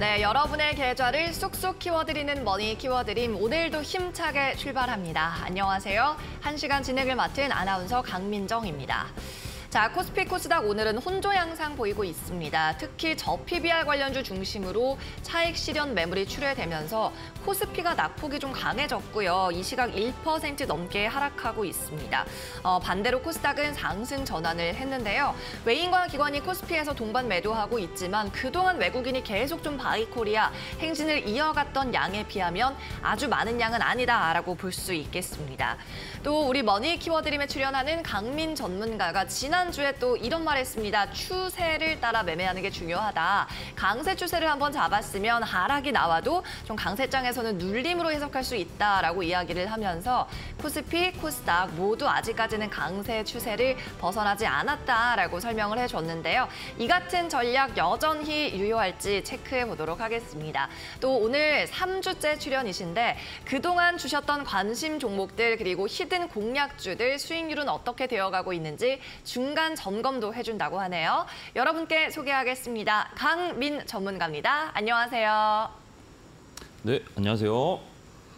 네, 여러분의 계좌를 쏙쏙 키워드리는 머니 키워드림 오늘도 힘차게 출발합니다. 안녕하세요. 한시간 진행을 맡은 아나운서 강민정입니다. 자, 코스피 코스닥 오늘은 혼조 양상 보이고 있습니다. 특히 저 PBR 관련주 중심으로 차익 실현 매물이 출회되면서 코스피가 낙폭이 좀 강해졌고요. 이 시각 1% 넘게 하락하고 있습니다. 어, 반대로 코스닥은 상승 전환을 했는데요. 외인과 기관이 코스피에서 동반 매도하고 있지만 그동안 외국인이 계속 좀 바이코리아 행진을 이어갔던 양에 비하면 아주 많은 양은 아니다라고 볼 수 있겠습니다. 또 우리 머니 키워드림에 출연하는 강민 전문가가 지난 지난주에 또 이런 말 했습니다. 추세를 따라 매매하는 게 중요하다. 강세 추세를 한번 잡았으면 하락이 나와도 좀 강세장에서는 눌림으로 해석할 수 있다라고 이야기를 하면서 코스피, 코스닥 모두 아직까지는 강세 추세를 벗어나지 않았다라고 설명을 해줬는데요. 이 같은 전략 여전히 유효할지 체크해 보도록 하겠습니다. 또 오늘 3주째 출연이신데 그동안 주셨던 관심 종목들 그리고 히든 공략주들 수익률은 어떻게 되어가고 있는지 중 중간 점검도 해준다고 하네요. 여러분께 소개하겠습니다. 강민 전문가입니다. 안녕하세요. 네, 안녕하세요.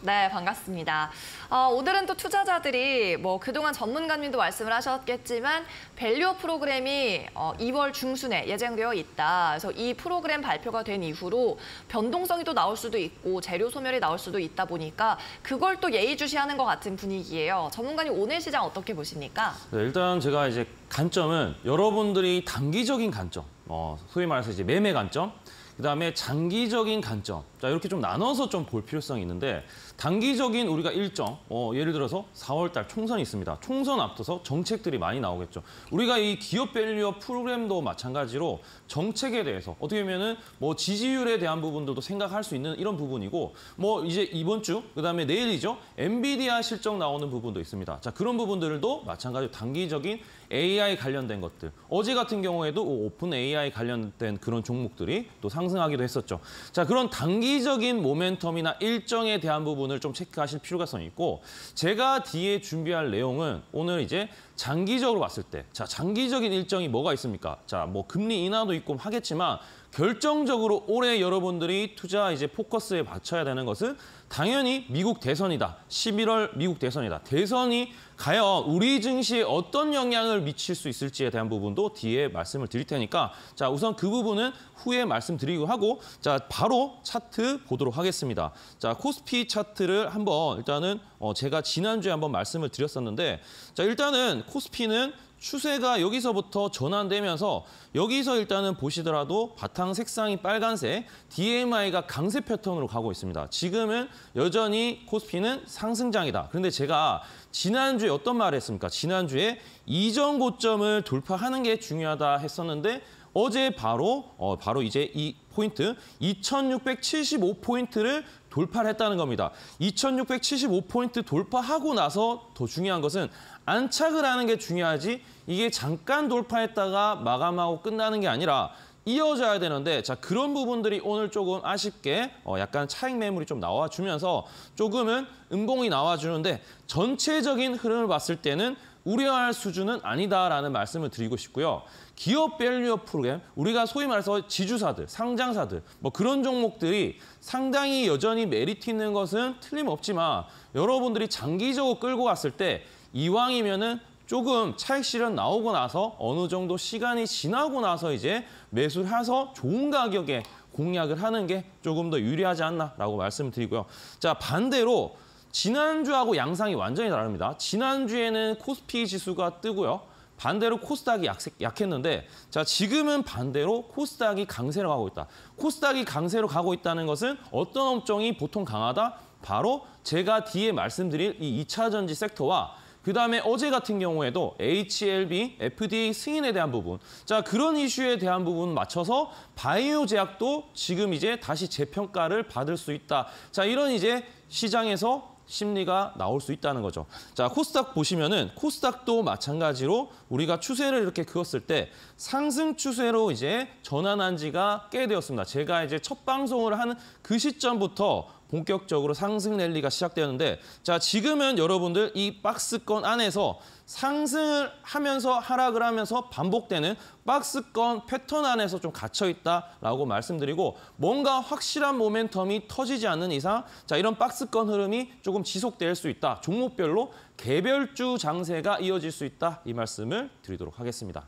네, 반갑습니다. 어, 오늘은 또 투자자들이 뭐 그동안 전문가님도 말씀을 하셨겠지만 밸류어 프로그램이 어, 2월 중순에 예정되어 있다. 그래서 이 프로그램 발표가 된 이후로 변동성이 또 나올 수도 있고 재료 소멸이 나올 수도 있다 보니까 그걸 또 예의주시하는 것 같은 분위기예요. 전문가님 오늘 시장 어떻게 보십니까? 네, 일단 제가 이제 관점은 여러분들이 단기적인 관점, 어, 소위 말해서 이제 매매 관점, 그다음에 장기적인 관점 자 이렇게 좀 나눠서 좀 볼 필요성이 있는데 단기적인 우리가 일정, 어, 예를 들어서 4월 달 총선이 있습니다. 총선 앞두서 정책들이 많이 나오겠죠. 우리가 이 기업 밸류어 프로그램도 마찬가지로 정책에 대해서 어떻게 보면은 뭐 지지율에 대한 부분들도 생각할 수 있는 이런 부분이고 뭐 이제 이번 주 그다음에 내일이죠. 엔비디아 실적 나오는 부분도 있습니다. 자, 그런 부분들도 마찬가지로 단기적인 AI 관련된 것들. 어제 같은 경우에도 오픈 AI 관련된 그런 종목들이 또 상승하기도 했었죠. 자, 그런 단기 회의적인 모멘텀이나 일정에 대한 부분을 좀 체크하실 필요가성이 있고 제가 뒤에 준비할 내용은 오늘 이제 장기적으로 봤을 때 자, 장기적인 일정이 뭐가 있습니까? 자, 뭐 금리 인하도 있고 하겠지만 결정적으로 올해 여러분들이 투자 이제 포커스에 맞춰야 되는 것은 당연히 미국 대선이다. 11월 미국 대선이다. 대선이 과연 우리 증시에 어떤 영향을 미칠 수 있을지에 대한 부분도 뒤에 말씀을 드릴 테니까 자 우선 그 부분은 후에 말씀드리고 하고 자 바로 차트 보도록 하겠습니다. 자 코스피 차트를 한번 일단은 어 제가 지난주에 한번 말씀을 드렸었는데 자 일단은 코스피는 추세가 여기서부터 전환되면서 여기서 일단은 보시더라도 바탕 색상이 빨간색, DMI가 강세 패턴으로 가고 있습니다. 지금은 여전히 코스피는 상승장이다. 그런데 제가 지난주에 어떤 말을 했습니까? 지난주에 이전 고점을 돌파하는 게 중요하다 했었는데 어제 바로 어, 바로 이제 이 포인트 2675포인트를 돌파를 했다는 겁니다. 2675포인트 돌파하고 나서 더 중요한 것은 안착을 하는 게 중요하지 이게 잠깐 돌파했다가 마감하고 끝나는 게 아니라 이어져야 되는데 자 그런 부분들이 오늘 조금 아쉽게 어, 약간 차익 매물이 좀 나와주면서 조금은 음봉이 나와주는데 전체적인 흐름을 봤을 때는 우려할 수준은 아니다라는 말씀을 드리고 싶고요. 기업 밸류어 프로그램, 우리가 소위 말해서 지주사들, 상장사들 뭐 그런 종목들이 상당히 여전히 메리트 있는 것은 틀림없지만 여러분들이 장기적으로 끌고 갔을 때 이왕이면은 조금 차익 실현 나오고 나서 어느 정도 시간이 지나고 나서 이제 매수해서 좋은 가격에 공략을 하는 게 조금 더 유리하지 않나라고 말씀을 드리고요. 자, 반대로 지난주하고 양상이 완전히 다릅니다. 지난주에는 코스피 지수가 뜨고요. 반대로 코스닥이 약, 했는데자 지금은 반대로 코스닥이 강세로 가고 있다. 코스닥이 강세로 가고 있다는 것은 어떤 업종이 보통 강하다? 바로 제가 뒤에 말씀드릴 이 2차 전지 섹터와 그다음에 어제 같은 경우에도 HLB, FDA 승인에 대한 부분. 자, 그런 이슈에 대한 부분 맞춰서 바이오 제약도 지금 이제 다시 재평가를 받을 수 있다. 자, 이런 이제 시장에서 심리가 나올 수 있다는 거죠. 자, 코스닥 보시면은 코스닥도 마찬가지로 우리가 추세를 이렇게 그었을 때 상승 추세로 이제 전환한 지가 꽤 되었습니다. 제가 이제 첫 방송을 한 그 시점부터 본격적으로 상승 랠리가 시작되었는데 자 지금은 여러분들 이 박스권 안에서 상승을 하면서 하락을 하면서 반복되는 박스권 패턴 안에서 좀 갇혀있다라고 말씀드리고 뭔가 확실한 모멘텀이 터지지 않는 이상 자 이런 박스권 흐름이 조금 지속될 수 있다. 종목별로 개별주 장세가 이어질 수 있다. 이 말씀을 드리도록 하겠습니다.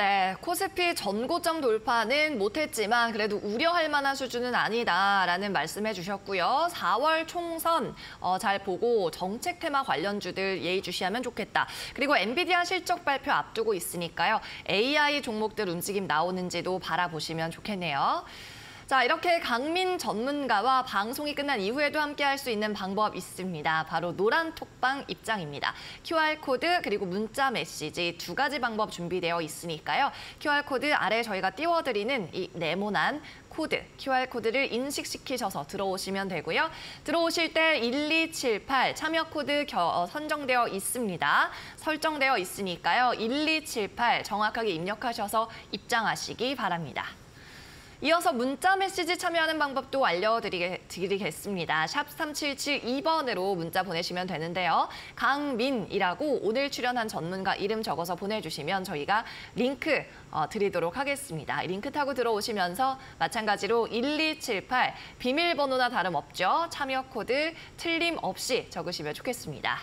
네, 코스피 전고점 돌파는 못했지만 그래도 우려할 만한 수준은 아니다라는 말씀해 주셨고요. 4월 총선 어, 잘 보고 정책 테마 관련주들 예의주시하면 좋겠다. 그리고 엔비디아 실적 발표 앞두고 있으니까요. AI 종목들 움직임 나오는지도 바라보시면 좋겠네요. 자, 이렇게 강민 전문가와 방송이 끝난 이후에도 함께할 수 있는 방법 있습니다. 바로 노란 톡방 입장입니다. QR코드 그리고 문자 메시지 두 가지 방법 준비되어 있으니까요. QR코드 아래 저희가 띄워드리는 이 네모난 코드, QR코드를 인식시키셔서 들어오시면 되고요. 들어오실 때 1278 참여 코드 어, 선정되어 있습니다. 설정되어 있으니까요. 1278 정확하게 입력하셔서 입장하시기 바랍니다. 이어서 문자 메시지 참여하는 방법도 알려드리겠습니다. 샵 3772번으로 문자 보내시면 되는데요. 강민이라고 오늘 출연한 전문가 이름 적어서 보내주시면 저희가 링크 어, 드리도록 하겠습니다. 링크 타고 들어오시면서 마찬가지로 1278 비밀번호나 다름없죠. 참여 코드 틀림없이 적으시면 좋겠습니다.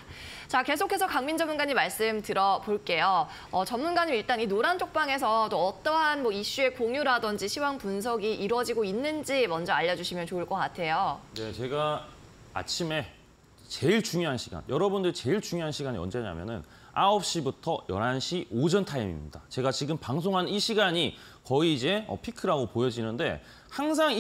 자, 계속해서 강민 전문가님 말씀 들어볼게요. 어, 전문가님 일단 이 노란 쪽방에서 또 어떠한 뭐 이슈의 공유라든지 시황 분석이 이루어지고 있는지 먼저 알려주시면 좋을 것 같아요. 네, 제가 아침에 제일 중요한 시간, 여러분들 제일 중요한 시간이 언제냐면은 9 시부터 1 1시 오전 타임입니다. 제가 지금 방송한 이 시간이 거의 이제 어, 피크라고 보여지는데 항상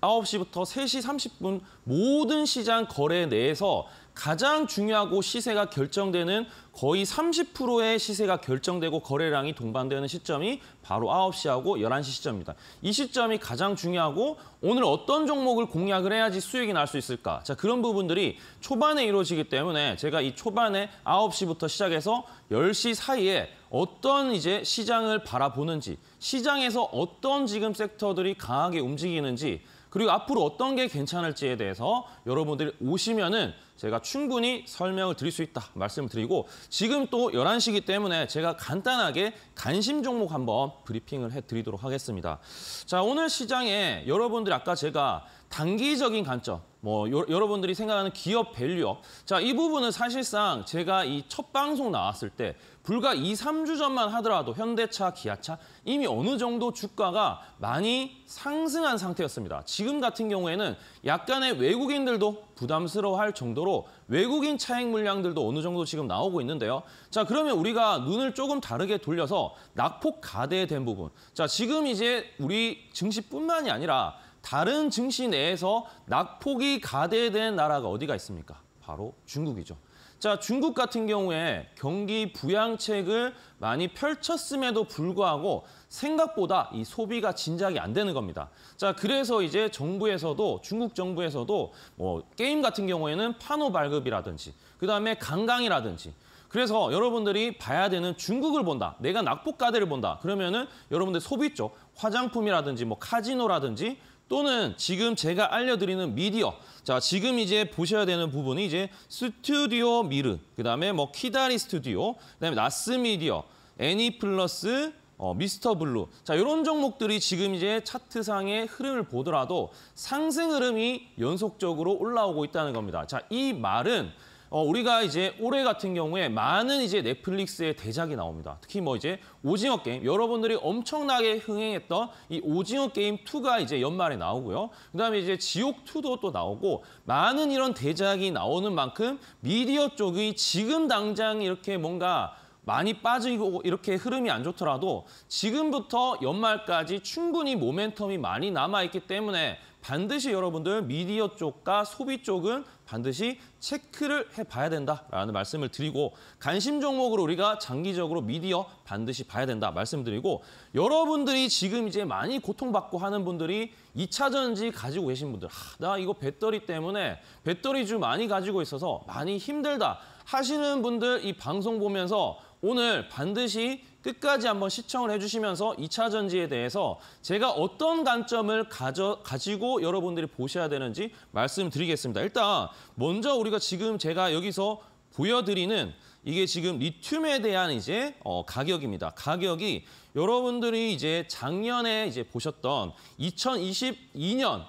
이9 시부터 3시3 0분 모든 시장 거래 내에서 가장 중요하고 시세가 결정되는 거의 30%의 시세가 결정되고 거래량이 동반되는 시점이 바로 9시하고 11시 시점입니다. 이 시점이 가장 중요하고 오늘 어떤 종목을 공략을 해야지 수익이 날 수 있을까? 자, 그런 부분들이 초반에 이루어지기 때문에 제가 이 초반에 9시부터 시작해서 10시 사이에 어떤 이제 시장을 바라보는지, 시장에서 어떤 지금 섹터들이 강하게 움직이는지, 그리고 앞으로 어떤 게 괜찮을지에 대해서 여러분들이 오시면은 제가 충분히 설명을 드릴 수 있다 말씀을 드리고 지금 또1 1시기 때문에 제가 간단하게 관심 종목 한번 브리핑을 해드리도록 하겠습니다. 자 오늘 시장에 여러분들이 아까 제가 단기적인 관점, 뭐 요, 여러분들이 생각하는 기업 밸류업. 자, 이 부분은 사실상 제가 이 첫 방송 나왔을 때 불과 2, 3주 전만 하더라도 현대차, 기아차 이미 어느 정도 주가가 많이 상승한 상태였습니다. 지금 같은 경우에는 약간의 외국인들도 부담스러워할 정도로 외국인 차익 물량들도 어느 정도 지금 나오고 있는데요. 자 그러면 우리가 눈을 조금 다르게 돌려서 낙폭 가대된 부분. 자 지금 이제 우리 증시뿐만이 아니라 다른 증시 내에서 낙폭이 가대된 나라가 어디가 있습니까? 바로 중국이죠. 자, 중국 같은 경우에 경기 부양책을 많이 펼쳤음에도 불구하고 생각보다 이 소비가 진작이 안 되는 겁니다. 자, 그래서 이제 정부에서도 중국 정부에서도 뭐 게임 같은 경우에는 판호 발급이라든지 그다음에 강강이라든지 그래서 여러분들이 봐야 되는 중국을 본다. 내가 낙폭가대를 본다. 그러면은 여러분들 소비 쪽 화장품이라든지 뭐 카지노라든지 또는 지금 제가 알려드리는 미디어. 자, 지금 이제 보셔야 되는 부분이 이제 스튜디오 미르, 그 다음에 뭐 키다리 스튜디오, 그 다음에 나스 미디어, 애니 플러스, 어, 미스터 블루. 자, 이런 종목들이 지금 이제 차트상의 흐름을 보더라도 상승 흐름이 연속적으로 올라오고 있다는 겁니다. 자, 이 말은 어, 우리가 이제 올해 같은 경우에 많은 이제 넷플릭스의 대작이 나옵니다. 특히 뭐 이제 오징어 게임, 여러분들이 엄청나게 흥행했던 이 오징어 게임 2가 이제 연말에 나오고요. 그다음에 이제 지옥 2도 또 나오고 많은 이런 대작이 나오는 만큼 미디어 쪽이 지금 당장 이렇게 뭔가 많이 빠지고 이렇게 흐름이 안 좋더라도 지금부터 연말까지 충분히 모멘텀이 많이 남아있기 때문에 반드시 여러분들 미디어 쪽과 소비 쪽은 반드시 체크를 해봐야 된다라는 말씀을 드리고 관심 종목으로 우리가 장기적으로 미디어 반드시 봐야 된다 말씀드리고 여러분들이 지금 이제 많이 고통받고 하는 분들이 2차 전지 가지고 계신 분들 하, 나 이거 배터리 때문에 배터리주 많이 가지고 있어서 많이 힘들다 하시는 분들 이 방송 보면서 오늘 반드시 끝까지 한번 시청을 해주시면서 2차 전지에 대해서 제가 어떤 관점을 가져, 가지고 여러분들이 보셔야 되는지 말씀드리겠습니다. 일단 먼저 우리가 지금 제가 여기서 보여드리는 이게 지금 리튬에 대한 이제 어, 가격입니다. 가격이 여러분들이 이제 작년에 이제 보셨던 2022년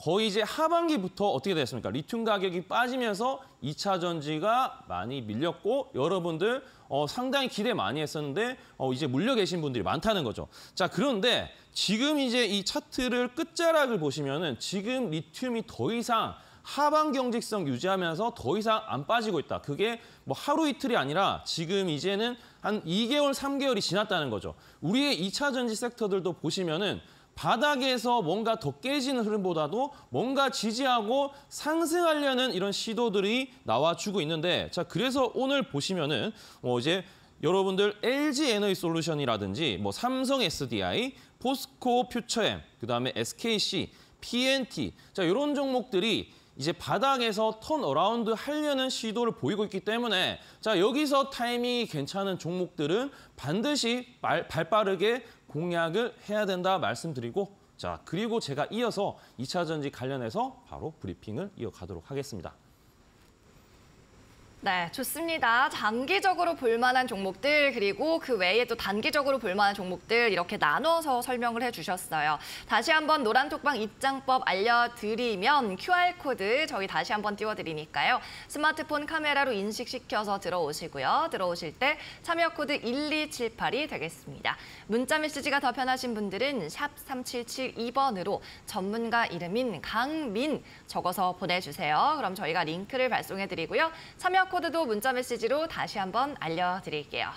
거의 이제 하반기부터 어떻게 됐습니까? 리튬 가격이 빠지면서 2차 전지가 많이 밀렸고 여러분들 어, 상당히 기대 많이 했었는데 어, 이제 물려 계신 분들이 많다는 거죠. 자 그런데 지금 이제 이 차트를 끝자락을 보시면은 지금 리튬이 더 이상 하반 경직성 유지하면서 더 이상 안 빠지고 있다. 그게 뭐 하루 이틀이 아니라 지금 이제는 한 2개월, 3개월이 지났다는 거죠. 우리의 2차 전지 섹터들도 보시면은 바닥에서 뭔가 더 깨지는 흐름보다도 뭔가 지지하고 상승하려는 이런 시도들이 나와주고 있는데 자 그래서 오늘 보시면은 뭐 이제 여러분들 LG 에너지 솔루션이라든지 뭐 삼성 SDI, 포스코 퓨처엠, 그다음에 SKC, PNT 자 이런 종목들이 이제 바닥에서 턴 어라운드 하려는 시도를 보이고 있기 때문에 자 여기서 타이밍이 괜찮은 종목들은 반드시 발, 발 빠르게 공약을 해야 된다 말씀드리고 자 그리고 제가 이어서 2차 전지 관련해서 바로 브리핑을 이어가도록 하겠습니다. 네, 좋습니다. 장기적으로 볼만한 종목들 그리고 그 외에 또 단기적으로 볼만한 종목들 이렇게 나눠서 설명을 해주셨어요. 다시 한번 노란톡방 입장법 알려드리면 QR코드 저희 다시 한번 띄워드리니까요. 스마트폰 카메라로 인식시켜서 들어오시고요. 들어오실 때 참여코드 1278이 되겠습니다. 문자 메시지가 더 편하신 분들은 샵 3772번으로 전문가 이름인 강민 적어서 보내주세요. 그럼 저희가 링크를 발송해드리고요. 참여 코드도 문자 메시지로 다시 한번 알려드릴게요.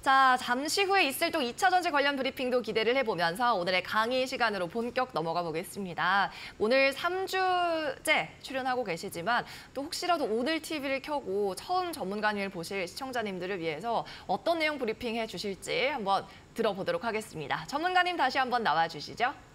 자, 잠시 후에 있을 또 2차 전지 관련 브리핑도 기대를 해보면서 오늘의 강의 시간으로 본격 넘어가 보겠습니다. 오늘 3주째 출연하고 계시지만 또 혹시라도 오늘 TV를 켜고 처음 전문가님을 보실 시청자님들을 위해서 어떤 내용 브리핑 해주실지 한번 들어보도록 하겠습니다. 전문가님 다시 한번 나와주시죠.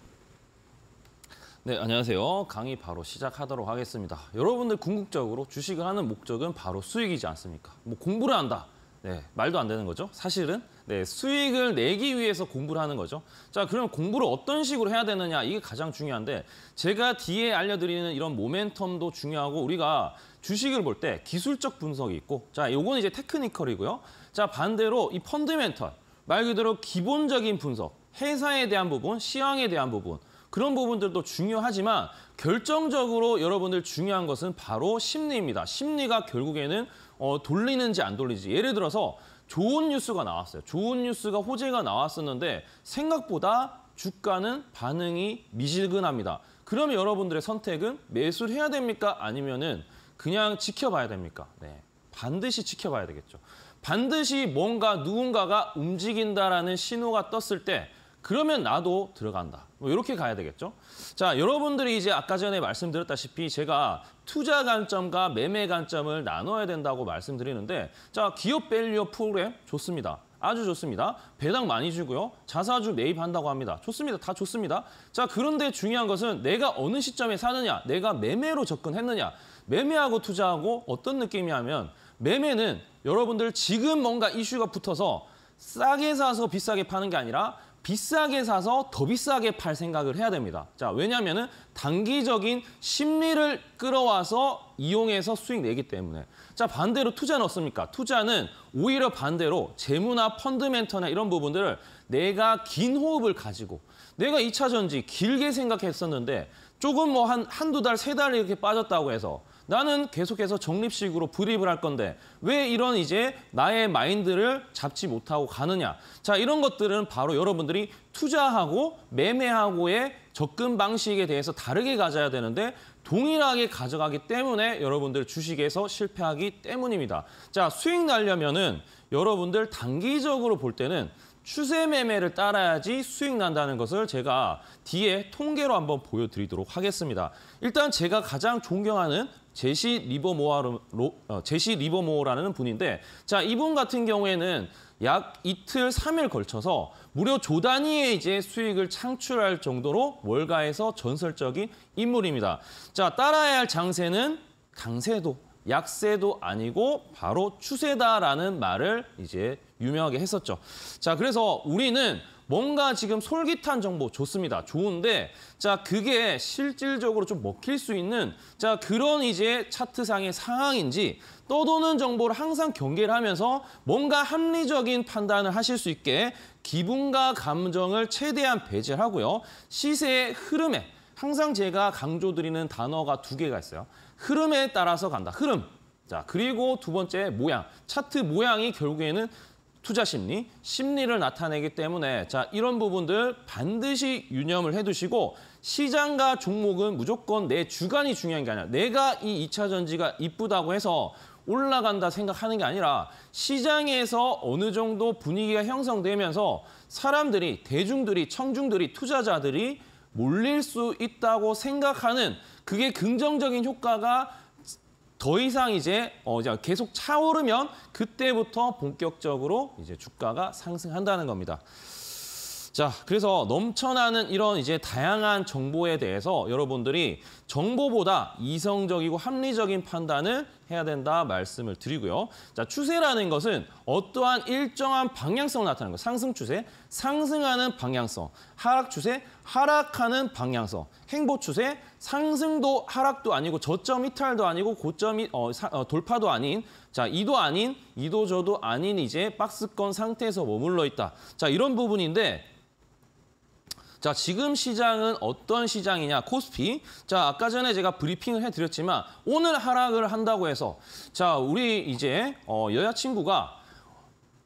네, 안녕하세요. 강의 바로 시작하도록 하겠습니다. 여러분들 궁극적으로 주식을 하는 목적은 바로 수익이지 않습니까? 뭐 공부를 한다. 네, 말도 안 되는 거죠. 사실은 네, 수익을 내기 위해서 공부를 하는 거죠. 자, 그럼 공부를 어떤 식으로 해야 되느냐 이게 가장 중요한데 제가 뒤에 알려드리는 이런 모멘텀도 중요하고 우리가 주식을 볼 때 기술적 분석이 있고 자, 요건 이제 테크니컬이고요. 자, 반대로 이 펀드멘털 말 그대로 기본적인 분석, 회사에 대한 부분, 시황에 대한 부분 그런 부분들도 중요하지만 결정적으로 여러분들 중요한 것은 바로 심리입니다. 심리가 결국에는 어, 돌리는지 안 돌리지. 예를 들어서 좋은 뉴스가 나왔어요. 좋은 뉴스가 호재가 나왔었는데 생각보다 주가는 반응이 미지근합니다. 그러면 여러분들의 선택은 매수를 해야 됩니까? 아니면은 그냥 지켜봐야 됩니까? 네. 반드시 지켜봐야 되겠죠. 반드시 뭔가 누군가가 움직인다라는 신호가 떴을 때 그러면 나도 들어간다. 뭐 이렇게 가야 되겠죠. 자, 여러분들이 이제 아까 전에 말씀드렸다시피 제가 투자 관점과 매매 관점을 나눠야 된다고 말씀드리는데 자, 기업 밸류어 프로그램 좋습니다. 아주 좋습니다. 배당 많이 주고요. 자사주 매입한다고 합니다. 좋습니다. 다 좋습니다. 자, 그런데 중요한 것은 내가 어느 시점에 사느냐, 내가 매매로 접근했느냐, 매매하고 투자하고 어떤 느낌이냐면 매매는 여러분들 지금 뭔가 이슈가 붙어서 싸게 사서 비싸게 파는 게 아니라 비싸게 사서 더 비싸게 팔 생각을 해야 됩니다. 자, 왜냐하면 단기적인 심리를 끌어와서 이용해서 수익 내기 때문에. 자, 반대로 투자는 어습니까 투자는 오히려 반대로 재무나 펀드멘터나 이런 부분들을 내가 긴 호흡을 가지고 내가 2차 전지 길게 생각했었는데 조금 뭐 한 한두 달, 세 달 이렇게 빠졌다고 해서 나는 계속해서 정립식으로 불입을 할 건데 왜 이런 이제 나의 마인드를 잡지 못하고 가느냐. 자, 이런 것들은 바로 여러분들이 투자하고 매매하고의 접근 방식에 대해서 다르게 가져야 되는데 동일하게 가져가기 때문에 여러분들 주식에서 실패하기 때문입니다. 자, 수익 날려면은 여러분들 단기적으로 볼 때는 추세 매매를 따라야지 수익 난다는 것을 제가 뒤에 통계로 한번 보여드리도록 하겠습니다. 일단 제가 가장 존경하는 제시 리버모어로 어, 제시 리버모어라는 분인데 자 이분 같은 경우에는 약 이틀 삼일 걸쳐서 무려 조단위의 이제 수익을 창출할 정도로 월가에서 전설적인 인물입니다. 자 따라야 할 장세는 강세도 약세도 아니고 바로 추세다라는 말을 이제 유명하게 했었죠. 자 그래서 우리는 뭔가 지금 솔깃한 정보 좋습니다. 좋은데 자 그게 실질적으로 좀 먹힐 수 있는 자 그런 이제 차트상의 상황인지 떠도는 정보를 항상 경계를 하면서 뭔가 합리적인 판단을 하실 수 있게 기분과 감정을 최대한 배제를 하고요. 시세의 흐름에 항상 제가 강조드리는 단어가 두 개가 있어요. 흐름에 따라서 간다. 흐름. 자, 그리고 두 번째 모양. 차트 모양이 결국에는 투자 심리, 심리를 나타내기 때문에 자 이런 부분들 반드시 유념을 해두시고 시장과 종목은 무조건 내 주관이 중요한 게 아니라 내가 이 2차 전지가 이쁘다고 해서 올라간다 생각하는 게 아니라 시장에서 어느 정도 분위기가 형성되면서 사람들이, 대중들이, 청중들이, 투자자들이 몰릴 수 있다고 생각하는 그게 긍정적인 효과가 더 이상 이제 어 이제 계속 차오르면 그때부터 본격적으로 이제 주가가 상승한다는 겁니다. 자, 그래서 넘쳐나는 이런 이제 다양한 정보에 대해서 여러분들이 정보보다 이성적이고 합리적인 판단을 해야 된다 말씀을 드리고요. 자, 추세라는 것은 어떠한 일정한 방향성을 나타내는 거. 상승 추세, 상승하는 방향성. 하락 추세, 하락하는 방향성. 행보 추세, 상승도 하락도 아니고 저점 이탈도 아니고 고점 이 어, 어, 돌파도 아닌 자, 이도 아닌 이도 저도 아닌 이제 박스권 상태에서 머물러 있다. 자, 이런 부분인데 자, 지금 시장은 어떤 시장이냐, 코스피. 자, 아까 전에 제가 브리핑을 해드렸지만 오늘 하락을 한다고 해서 자, 우리 이제 어, 여자친구가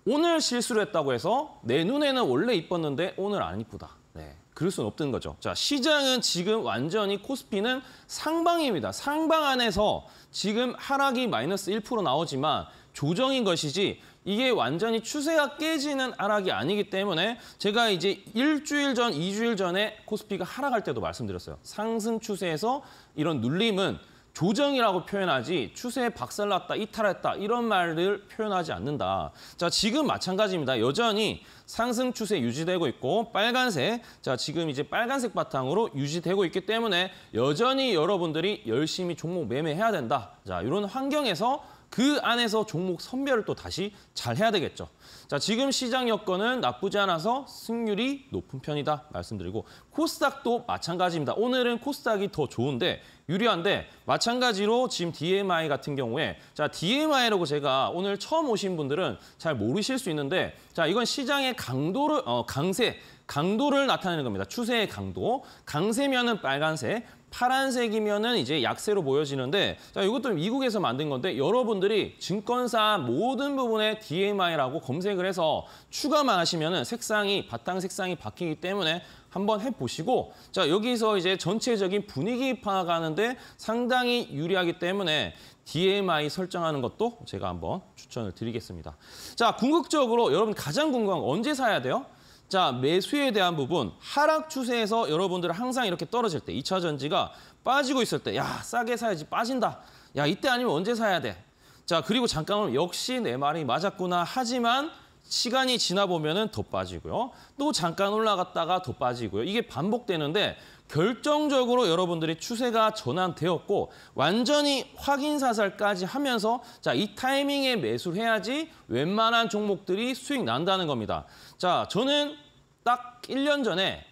오늘 실수를 했다고 해서 내 눈에는 원래 이뻤는데 오늘 안 이쁘다. 네. 그럴 수는 없던 거죠. 자, 시장은 지금 완전히 코스피는 상방입니다. 상방 안에서 지금 하락이 마이너스 1% 나오지만 조정인 것이지 이게 완전히 추세가 깨지는 하락이 아니기 때문에 제가 이제 일주일 전, 이주일 전에 코스피가 하락할 때도 말씀드렸어요. 상승 추세에서 이런 눌림은 조정이라고 표현하지 추세에 박살났다, 이탈했다 이런 말을 표현하지 않는다. 자 지금 마찬가지입니다. 여전히 상승 추세 유지되고 있고 빨간색, 자 지금 이제 빨간색 바탕으로 유지되고 있기 때문에 여전히 여러분들이 열심히 종목 매매해야 된다. 자 이런 환경에서 그 안에서 종목 선별을 또 다시 잘 해야 되겠죠. 자, 지금 시장 여건은 나쁘지 않아서 승률이 높은 편이다 말씀드리고 코스닥도 마찬가지입니다. 오늘은 코스닥이 더 좋은데 유리한데 마찬가지로 지금 DMI 같은 경우에 자, DMI라고 제가 오늘 처음 오신 분들은 잘 모르실 수 있는데 자, 이건 시장의 강도를 어, 강세 강도를 나타내는 겁니다. 추세의 강도. 강세면은 빨간색, 파란색이면은 이제 약세로 보여지는데 자 이것도 미국에서 만든 건데 여러분들이 증권사 모든 부분에 DMI라고 검색을 해서 추가만 하시면은 색상이 바탕 색상이 바뀌기 때문에 한번 해보시고 자 여기서 이제 전체적인 분위기 파악하는데 상당히 유리하기 때문에 DMI 설정하는 것도 제가 한번 추천을 드리겠습니다. 자 궁극적으로 여러분 가장 궁금한 건 언제 사야 돼요? 자, 매수에 대한 부분 하락 추세에서 여러분들 항상 이렇게 떨어질 때 2차 전지가 빠지고 있을 때 야, 싸게 사야지 빠진다. 야, 이때 아니면 언제 사야 돼? 자, 그리고 잠깐만 역시 내 말이 맞았구나. 하지만 시간이 지나 보면은 더 빠지고요. 또 잠깐 올라갔다가 더 빠지고요. 이게 반복되는데 결정적으로 여러분들이 추세가 전환되었고 완전히 확인 사살까지 하면서 자, 이 타이밍에 매수를 해야지 웬만한 종목들이 수익 난다는 겁니다. 자, 저는 딱 1년 전에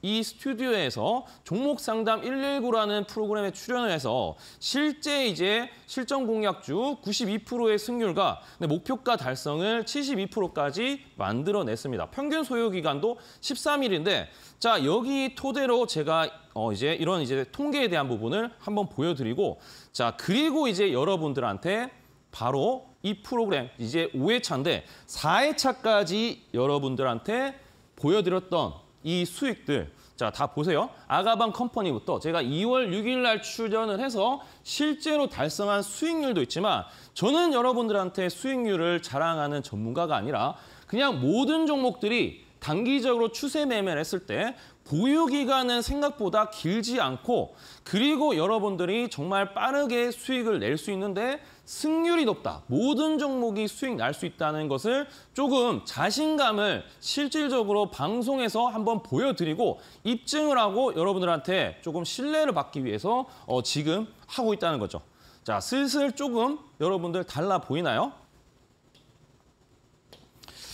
이 스튜디오에서 종목 상담 119라는 프로그램에 출연을 해서 실제 이제 실전 공약주 92%의 승률과 네, 목표가 달성을 72%까지 만들어냈습니다. 평균 소요 기간도 13일인데 자 여기 토대로 제가 어 이제 이런 이제 통계에 대한 부분을 한번 보여드리고 자 그리고 이제 여러분들한테 바로 이 프로그램 이제 5회차인데 4회차까지 여러분들한테 보여드렸던 이 수익들 자, 다 보세요. 아가방 컴퍼니부터 제가 2월 6일 날출연을 해서 실제로 달성한 수익률도 있지만 저는 여러분들한테 수익률을 자랑하는 전문가가 아니라 그냥 모든 종목들이 단기적으로 추세 매매를 했을 때 보유 기간은 생각보다 길지 않고 그리고 여러분들이 정말 빠르게 수익을 낼 수 있는데 승률이 높다. 모든 종목이 수익 날 수 있다는 것을 조금 자신감을 실질적으로 방송에서 한번 보여드리고 입증을 하고 여러분들한테 조금 신뢰를 받기 위해서 어, 지금 하고 있다는 거죠. 자, 슬슬 조금 여러분들 달라 보이나요?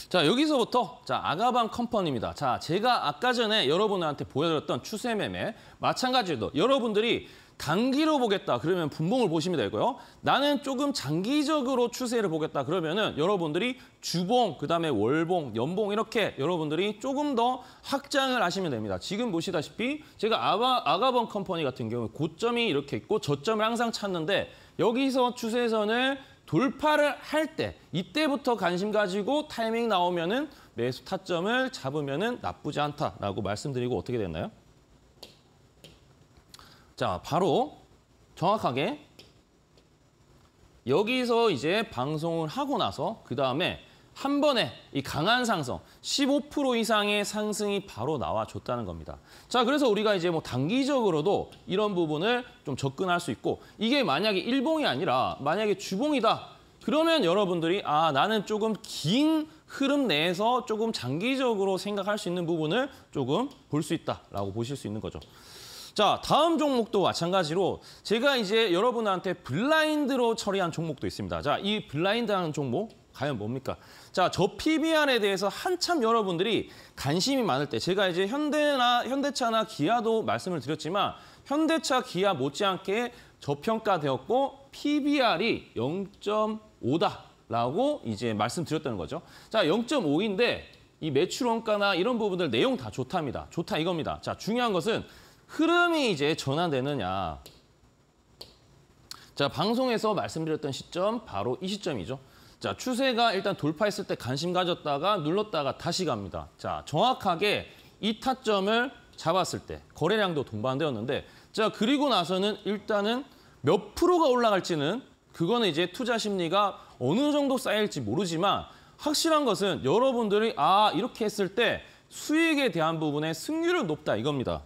자, 여기서부터 자, 아가방 컴퍼니입니다. 자, 제가 아까 전에 여러분한테 보여드렸던 추세 매매 마찬가지로 여러분들이 단기로 보겠다 그러면 분봉을 보시면 되고요. 나는 조금 장기적으로 추세를 보겠다 그러면은 여러분들이 주봉, 그다음에 월봉, 연봉 이렇게 여러분들이 조금 더 확장을 하시면 됩니다. 지금 보시다시피 제가 아바, 아가번 컴퍼니 같은 경우에 고점이 이렇게 있고 저점을 항상 찾는데 여기서 추세선을 돌파를 할 때 이때부터 관심 가지고 타이밍 나오면은 매수 타점을 잡으면은 나쁘지 않다라고 말씀드리고 어떻게 됐나요? 자, 바로 정확하게 여기서 이제 방송을 하고 나서 그 다음에 한 번에 이 강한 상승, 15% 이상의 상승이 바로 나와줬다는 겁니다. 자, 그래서 우리가 이제 뭐 단기적으로도 이런 부분을 좀 접근할 수 있고 이게 만약에 일봉이 아니라 만약에 주봉이다. 그러면 여러분들이 아 나는 조금 긴 흐름 내에서 조금 장기적으로 생각할 수 있는 부분을 조금 볼 수 있다라고 보실 수 있는 거죠. 자, 다음 종목도 마찬가지로 제가 이제 여러분한테 블라인드로 처리한 종목도 있습니다. 자, 이 블라인드하는 종목 과연 뭡니까? 자, 저 PBR에 대해서 한참 여러분들이 관심이 많을 때 제가 이제 현대나 현대차나 기아도 말씀을 드렸지만 현대차 기아 못지않게 저평가되었고 PBR이 0.5다라고 이제 말씀드렸다는 거죠. 자, 0.5인데 이 매출원가나 이런 부분들 내용 다 좋답니다. 좋다 이겁니다. 자, 중요한 것은 흐름이 이제 전환되느냐. 자, 방송에서 말씀드렸던 시점 바로 이 시점이죠. 자, 추세가 일단 돌파했을 때 관심 가졌다가 눌렀다가 다시 갑니다. 자, 정확하게 이 타점을 잡았을 때 거래량도 동반되었는데 자, 그리고 나서는 일단은 몇 프로가 올라갈지는 그거는 이제 투자 심리가 어느 정도 쌓일지 모르지만 확실한 것은 여러분들이 아, 이렇게 했을 때 수익에 대한 부분의 승률은 높다 이겁니다.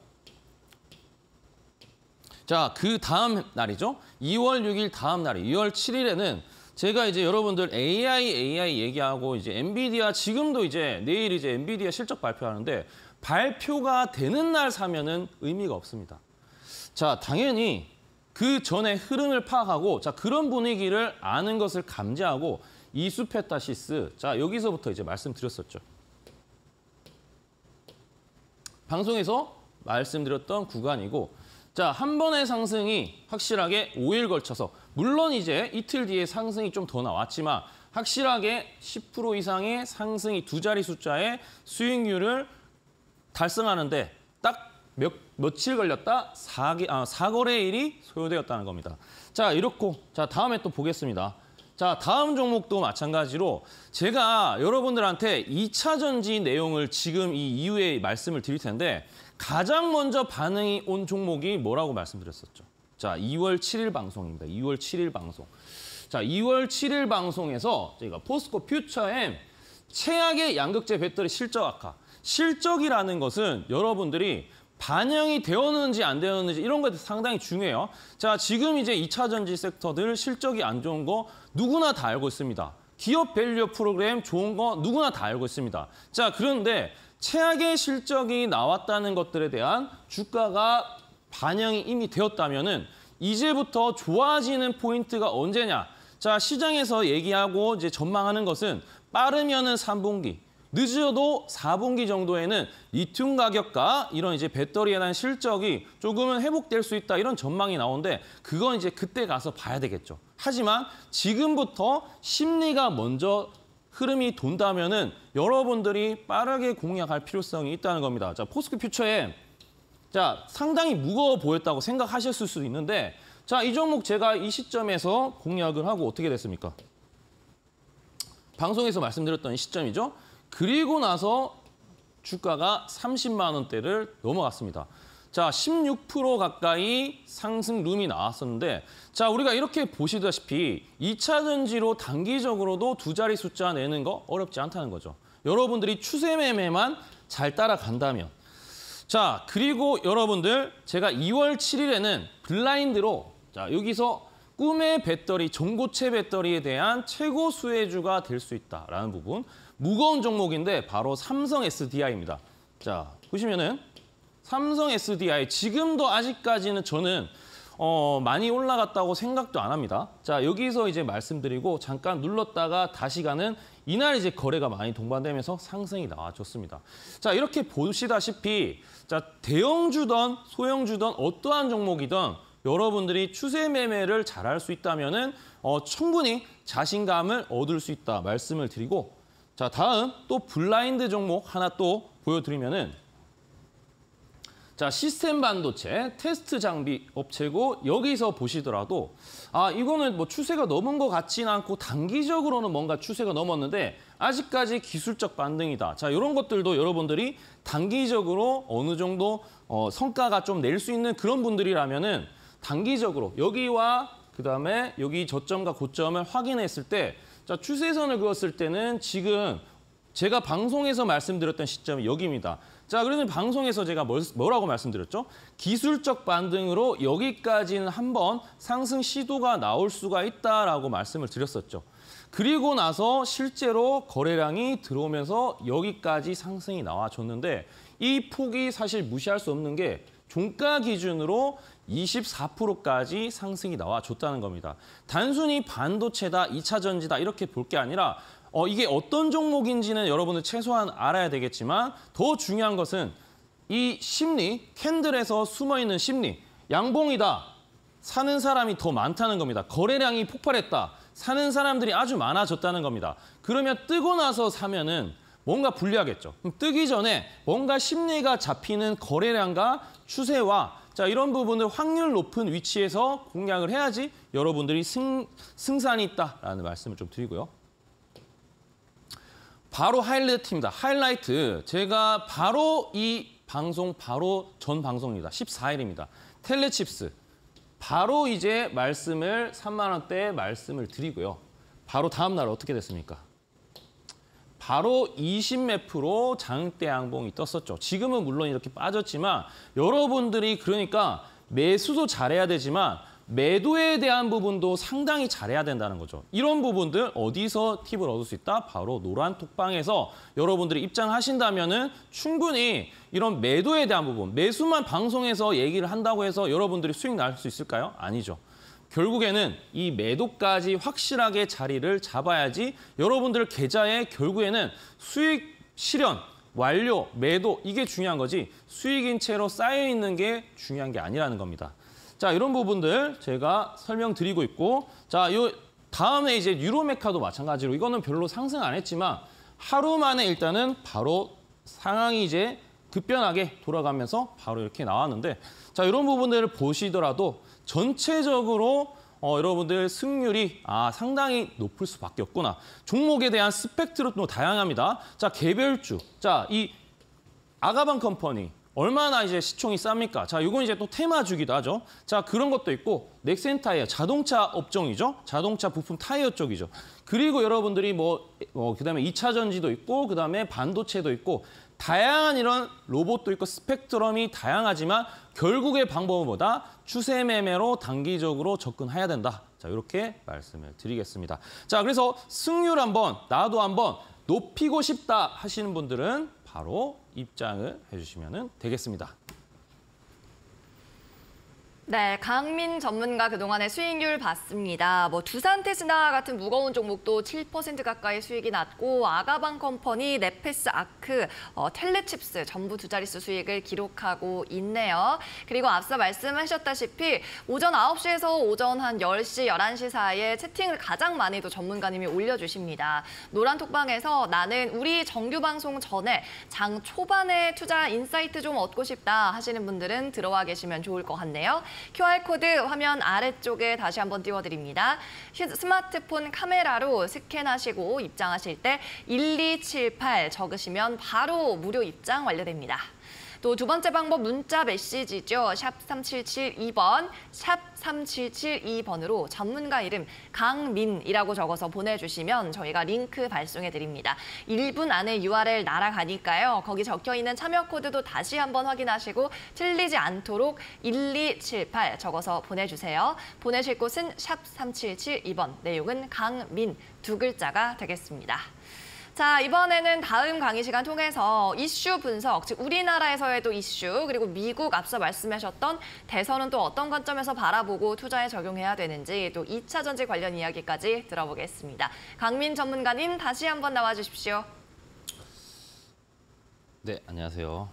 자, 그 다음 날이죠. 2월 6일 다음 날이 2월 7일에는 제가 이제 여러분들 AI, AI 얘기하고 이제 엔비디아 지금도 이제 내일 이제 엔비디아 실적 발표하는데 발표가 되는 날 사면은 의미가 없습니다. 자, 당연히 그 전에 흐름을 파악하고 자, 그런 분위기를 아는 것을 감지하고 이수페타시스 자, 여기서부터 이제 말씀드렸었죠. 방송에서 말씀드렸던 구간이고 자, 한 번의 상승이 확실하게 5일 걸쳐서 물론 이제 이틀 뒤에 상승이 좀 더 나왔지만 확실하게 10% 이상의 상승이 두 자리 숫자의 수익률을 달성하는데 딱 몇, 며칠 걸렸다? 4, 아, 4거래일이 소요되었다는 겁니다. 자, 이렇고 자 다음에 또 보겠습니다. 자, 다음 종목도 마찬가지로 제가 여러분들한테 2차 전지 내용을 지금 이 이후에 말씀을 드릴 텐데 가장 먼저 반응이 온 종목이 뭐라고 말씀드렸었죠. 자, 2월 7일 방송입니다. 2월 7일 방송. 자, 2월 7일 방송에서 저희가 포스코 퓨처엠 최악의 양극재 배터리 실적 악화. 실적이라는 것은 여러분들이 반영이 되었는지 안 되었는지 이런 것도 상당히 중요해요. 자, 지금 이제 2차 전지 섹터들 실적이 안 좋은 거 누구나 다 알고 있습니다. 기업 밸류 프로그램 좋은 거 누구나 다 알고 있습니다. 자, 그런데 최악의 실적이 나왔다는 것들에 대한 주가가 반영이 이미 되었다면은 이제부터 좋아지는 포인트가 언제냐? 자, 시장에서 얘기하고 이제 전망하는 것은 빠르면은 3분기, 늦어도 4분기 정도에는 리튬 가격과 이런 이제 배터리에 대한 실적이 조금은 회복될 수 있다 이런 전망이 나오는데 그건 이제 그때 가서 봐야 되겠죠. 하지만 지금부터 심리가 먼저 흐름이 돈다면은 여러분들이 빠르게 공략할 필요성이 있다는 겁니다. 자, 포스피 퓨처에 자, 상당히 무거워 보였다고 생각하셨을 수도 있는데 자, 이 종목 제가 이 시점에서 공략을 하고 어떻게 됐습니까? 방송에서 말씀드렸던 시점이죠. 그리고 나서 주가가 30만 원대를 넘어갔습니다. 자, 16% 가까이 상승 룸이 나왔었는데 자, 우리가 이렇게 보시다시피 2차 전지로 단기적으로도 두 자리 숫자 내는 거 어렵지 않다는 거죠. 여러분들이 추세 매매만 잘 따라간다면. 자, 그리고 여러분들 제가 2월 7일에는 블라인드로 자, 여기서 꿈의 배터리, 전고체 배터리에 대한 최고 수혜주가 될 수 있다라는 부분. 무거운 종목인데 바로 삼성 SDI입니다. 자, 보시면은 삼성 SDI 지금도 아직까지는 저는 어, 많이 올라갔다고 생각도 안 합니다. 자, 여기서 이제 말씀드리고 잠깐 눌렀다가 다시 가는 이날 이제 거래가 많이 동반되면서 상승이 나와줬습니다. 자, 이렇게 보시다시피 자, 대형주던 소형주던 어떠한 종목이든 여러분들이 추세 매매를 잘할 수 있다면은 어, 충분히 자신감을 얻을 수 있다 말씀을 드리고 자, 다음 또 블라인드 종목 하나 또 보여드리면은 자 시스템 반도체 테스트 장비 업체고 여기서 보시더라도 아 이거는 뭐 추세가 넘은 것 같지는 않고 단기적으로는 뭔가 추세가 넘었는데 아직까지 기술적 반등이다. 자 이런 것들도 여러분들이 단기적으로 어느 정도 어, 성과가 좀 낼 수 있는 그런 분들이라면은 단기적으로 여기와 그다음에 여기 저점과 고점을 확인했을 때 자, 추세선을 그었을 때는 지금 제가 방송에서 말씀드렸던 시점이 여기입니다. 자, 그래서 방송에서 제가 뭐라고 말씀드렸죠? 기술적 반등으로 여기까지는 한번 상승 시도가 나올 수가 있다라고 말씀을 드렸었죠. 그리고 나서 실제로 거래량이 들어오면서 여기까지 상승이 나와줬는데 이 폭이 사실 무시할 수 없는 게 종가 기준으로 24%까지 상승이 나와줬다는 겁니다. 단순히 반도체다, 2차 전지다 이렇게 볼 게 아니라 어, 이게 어떤 종목인지는 여러분들 최소한 알아야 되겠지만 더 중요한 것은 이 심리, 캔들에서 숨어있는 심리, 양봉이다. 사는 사람이 더 많다는 겁니다. 거래량이 폭발했다. 사는 사람들이 아주 많아졌다는 겁니다. 그러면 뜨고 나서 사면은 뭔가 불리하겠죠. 뜨기 전에 뭔가 심리가 잡히는 거래량과 추세와 자 이런 부분을 확률 높은 위치에서 공략을 해야지 여러분들이 승, 승산이 있다라는 말씀을 좀 드리고요. 바로 하이라이트 팀입니다. 하이라이트. 제가 바로 이 방송 바로 전 방송입니다. 14일입니다. 텔레칩스. 바로 이제 말씀을 3만 원대 말씀을 드리고요. 바로 다음 날 어떻게 됐습니까? 바로 20매프로 장대 양봉이 떴었죠. 지금은 물론 이렇게 빠졌지만 여러분들이 그러니까 매수도 잘해야 되지만 매도에 대한 부분도 상당히 잘해야 된다는 거죠. 이런 부분들 어디서 팁을 얻을 수 있다? 바로 노란 톡방에서 여러분들이 입장하신다면 은 충분히 이런 매도에 대한 부분, 매수만 방송에서 얘기를 한다고 해서 여러분들이 수익 날 수 있을까요? 아니죠. 결국에는 이 매도까지 확실하게 자리를 잡아야지 여러분들 계좌에 결국에는 수익 실현, 완료, 매도 이게 중요한 거지 수익인 채로 쌓여 있는 게 중요한 게 아니라는 겁니다. 자, 이런 부분들 제가 설명드리고 있고 자, 요 다음에 이제 유로메카도 마찬가지로 이거는 별로 상승 안 했지만 하루 만에 일단은 바로 상황이 이제 급변하게 돌아가면서 바로 이렇게 나왔는데 자, 이런 부분들을 보시더라도 전체적으로 어, 여러분들 승률이 아, 상당히 높을 수밖에 없구나. 종목에 대한 스펙트로도 다양합니다. 자, 개별주. 자, 이 아가방 컴퍼니, 얼마나 이제 시총이 쌉니까? 자, 이건 이제 또 테마주기도 하죠. 자, 그런 것도 있고 넥센 타이어, 자동차 업종이죠. 자동차 부품 타이어 쪽이죠. 그리고 여러분들이 뭐, 어, 그다음에 2차 전지도 있고 그다음에 반도체도 있고 다양한 이런 로봇도 있고 스펙트럼이 다양하지만 결국의 방법은 뭐다? 추세 매매로 단기적으로 접근해야 된다. 자, 이렇게 말씀을 드리겠습니다. 자, 그래서 승률 한번, 나도 한번 높이고 싶다 하시는 분들은 바로 입장을 해주시면 되겠습니다. 네, 강민 전문가 그동안의 수익률 봤습니다. 뭐 두산 테스나 같은 무거운 종목도 7% 가까이 수익이 났고 아가방 컴퍼니, 네페스 아크, 어, 텔레칩스 전부 두 자릿수 수익을 기록하고 있네요. 그리고 앞서 말씀하셨다시피 오전 9시에서 오전 한 10시, 11시 사이에 채팅을 가장 많이도 전문가님이 올려주십니다. 노란톡방에서 나는 우리 정규 방송 전에 장 초반에 투자 인사이트 좀 얻고 싶다 하시는 분들은 들어와 계시면 좋을 것 같네요. QR코드 화면 아래쪽에 다시 한번 띄워드립니다. 스마트폰 카메라로 스캔하시고 입장하실 때 1278 적으시면 바로 무료 입장 완료됩니다. 또두 번째 방법 문자 메시지죠. 샵 3772번, 샵 3772번으로 전문가 이름 강민이라고 적어서 보내주시면 저희가 링크 발송해드립니다. 1분 안에 URL 날아가니까요. 거기 적혀있는 참여 코드도 다시 한번 확인하시고 틀리지 않도록 1278 적어서 보내주세요. 보내실 곳은 샵 3772번, 내용은 강민 두 글자가 되겠습니다. 자, 이번에는 다음 강의 시간 통해서 이슈 분석, 즉 우리나라에서의 또 이슈, 그리고 미국 앞서 말씀하셨던 대선은 또 어떤 관점에서 바라보고 투자에 적용해야 되는지 또 2차 전지 관련 이야기까지 들어보겠습니다. 강민 전문가님 다시 한번 나와 주십시오. 네, 안녕하세요.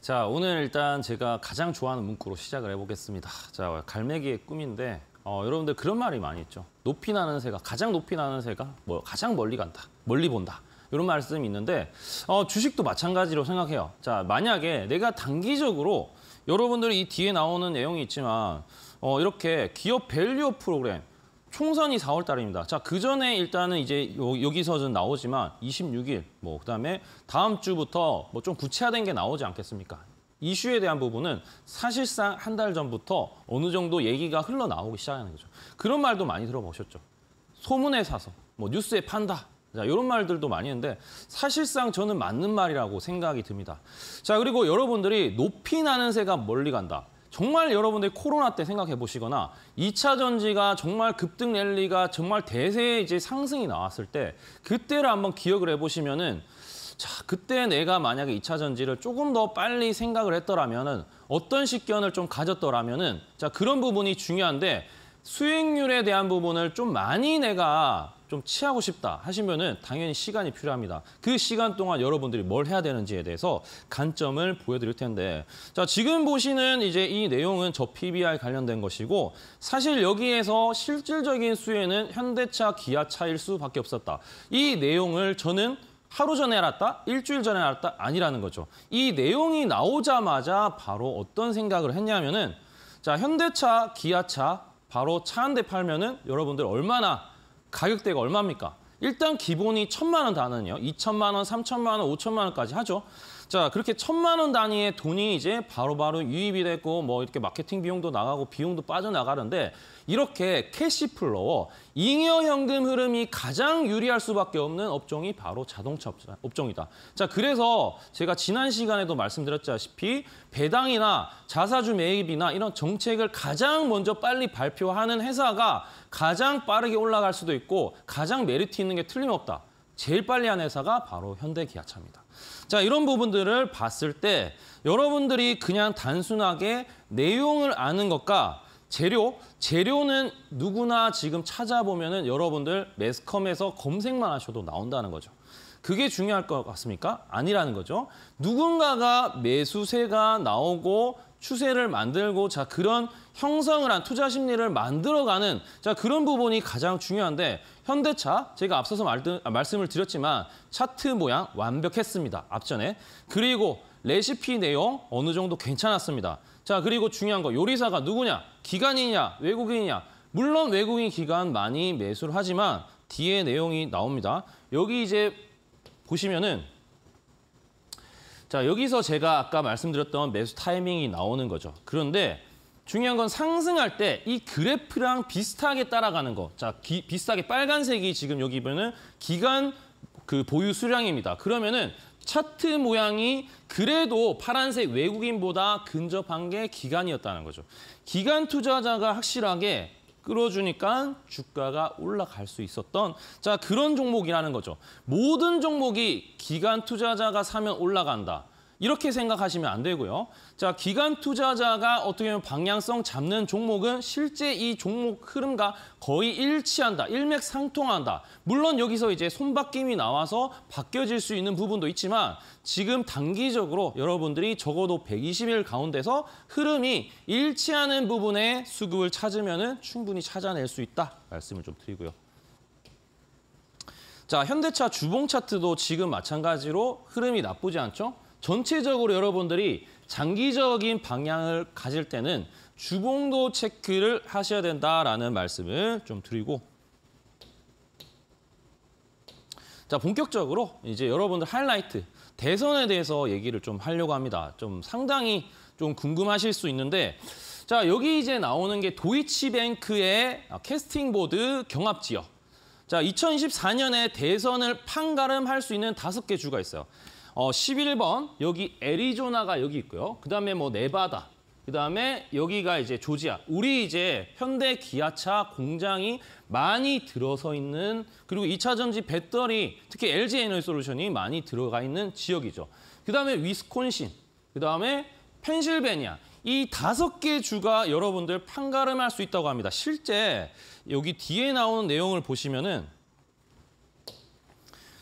자, 오늘 일단 제가 가장 좋아하는 문구로 시작을 해보겠습니다. 자, 갈매기의 꿈인데 어, 여러분들 그런 말이 많이 있죠. 높이 나는 새가 가장 높이 나는 새가 뭐 가장 멀리 간다, 멀리 본다. 이런 말씀이 있는데 어, 주식도 마찬가지로 생각해요. 자 만약에 내가 단기적으로 여러분들이 이 뒤에 나오는 내용이 있지만 어, 이렇게 기업 밸류 프로그램 총선이 4월 달입니다. 자, 그 전에 일단은 이제 여, 기서는 나오지만 26일, 뭐, 그 다음에 다음 주부터 뭐 좀 구체화된 게 나오지 않겠습니까? 이슈에 대한 부분은 사실상 한 달 전부터 어느 정도 얘기가 흘러나오기 시작하는 거죠. 그런 말도 많이 들어보셨죠. 소문에 사서, 뭐 뉴스에 판다. 자, 이런 말들도 많이 했는데 사실상 저는 맞는 말이라고 생각이 듭니다. 자, 그리고 여러분들이 높이 나는 새가 멀리 간다. 정말 여러분들이 코로나 때 생각해 보시거나 2차 전지가 정말 급등 랠리가 정말 대세의 이제 상승이 나왔을 때 그때를 한번 기억을 해 보시면은 자, 그때 내가 만약에 2차 전지를 조금 더 빨리 생각을 했더라면은 어떤 식견을 좀 가졌더라면은 자, 그런 부분이 중요한데 수익률에 대한 부분을 좀 많이 내가 좀 취하고 싶다 하시면은 당연히 시간이 필요합니다. 그 시간 동안 여러분들이 뭘 해야 되는지에 대해서 관점을 보여드릴 텐데 자 지금 보시는 이제 이 내용은 저 PBR 관련된 것이고 사실 여기에서 실질적인 수혜는 현대차, 기아차일 수밖에 없었다. 이 내용을 저는 하루 전에 알았다, 일주일 전에 알았다 아니라는 거죠. 이 내용이 나오자마자 바로 어떤 생각을 했냐면은 자 현대차, 기아차 바로 차 한 대 팔면은 여러분들 얼마나 가격대가 얼마입니까? 일단 기본이 천만 원 단은요, 이천만 원, 삼천만 원, 오천만 원까지 하죠. 자, 그렇게 천만 원 단위의 돈이 이제 바로바로 바로 유입이 됐고 뭐 이렇게 마케팅 비용도 나가고 비용도 빠져나가는데 이렇게 캐시 플로어, 잉여 현금 흐름이 가장 유리할 수밖에 없는 업종이 바로 자동차 업종이다. 자, 그래서 제가 지난 시간에도 말씀드렸다시피 배당이나 자사주 매입이나 이런 정책을 가장 먼저 빨리 발표하는 회사가 가장 빠르게 올라갈 수도 있고 가장 메리트 있는 게 틀림없다. 제일 빨리 한 회사가 바로 현대기아차입니다. 자, 이런 부분들을 봤을 때 여러분들이 그냥 단순하게 내용을 아는 것과 재료, 재료는 누구나 지금 찾아보면 은 여러분들 매스컴에서 검색만 하셔도 나온다는 거죠. 그게 중요할 것 같습니까? 아니라는 거죠. 누군가가 매수세가 나오고 추세를 만들고 자 그런 형성을 한 투자 심리를 만들어가는 자 그런 부분이 가장 중요한데 현대차 제가 앞서서 말드, 아, 말씀을 드렸지만 차트 모양 완벽했습니다 앞전에 그리고 레시피 내용 어느 정도 괜찮았습니다 자 그리고 중요한 거 요리사가 누구냐 기관이냐 외국인이냐 물론 외국인 기관 많이 매수를 하지만 뒤에 내용이 나옵니다 여기 이제 보시면은 자, 여기서 제가 아까 말씀드렸던 매수 타이밍이 나오는 거죠. 그런데 중요한 건 상승할 때 이 그래프랑 비슷하게 따라가는 거. 자, 기, 비슷하게 빨간색이 지금 여기 보면은 기간 그 보유 수량입니다. 그러면은 차트 모양이 그래도 파란색 외국인보다 근접한 게 기간이었다는 거죠. 기간 투자자가 확실하게 끌어주니까 주가가 올라갈 수 있었던 자 그런 종목이라는 거죠. 모든 종목이 기간 투자자가 사면 올라간다. 이렇게 생각하시면 안 되고요. 자, 기간 투자자가 어떻게 보면 방향성 잡는 종목은 실제 이 종목 흐름과 거의 일치한다. 일맥상통한다. 물론 여기서 이제 손바뀜이 나와서 바뀌어질 수 있는 부분도 있지만 지금 단기적으로 여러분들이 적어도 120일 가운데서 흐름이 일치하는 부분에 수급을 찾으면 충분히 찾아낼 수 있다. 말씀을 좀 드리고요. 자, 현대차 주봉 차트도 지금 마찬가지로 흐름이 나쁘지 않죠? 전체적으로 여러분들이 장기적인 방향을 가질 때는 주봉도 체크를 하셔야 된다라는 말씀을 좀 드리고 자 본격적으로 이제 여러분들 하이라이트 대선에 대해서 얘기를 좀 하려고 합니다. 좀 상당히 좀 궁금하실 수 있는데 자 여기 이제 나오는 게 도이치뱅크의 캐스팅보드 경합지역 자, 2024년에 대선을 판가름할 수 있는 다섯 개 주가 있어요. 어, 11번 여기 애리조나가 여기 있고요. 그다음에 뭐 네바다. 그다음에 여기가 이제 조지아. 우리 이제 현대 기아차 공장이 많이 들어서 있는 그리고 2차 전지 배터리 특히 LG 에너지 솔루션이 많이 들어가 있는 지역이죠. 그다음에 위스콘신. 그다음에 펜실베니아. 이 다섯 개 주가 여러분들 판가름할 수 있다고 합니다. 실제 여기 뒤에 나오는 내용을 보시면은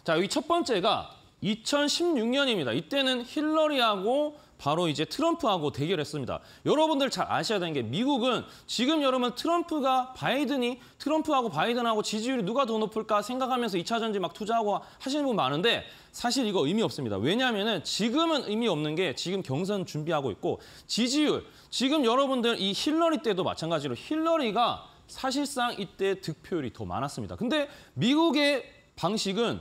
자, 여기 첫 번째가 2016년입니다. 이때는 힐러리하고 바로 이제 트럼프하고 대결했습니다. 여러분들 잘 아셔야 되는 게 미국은 지금 여러분 트럼프가 바이든이 트럼프하고 바이든하고 지지율이 누가 더 높을까 생각하면서 2차전지 막 투자하고 하시는 분 많은데 사실 이거 의미 없습니다. 왜냐하면 지금은 의미 없는 게 지금 경선 준비하고 있고 지지율, 지금 여러분들 이 힐러리 때도 마찬가지로 힐러리가 사실상 이때 득표율이 더 많았습니다. 근데 미국의 방식은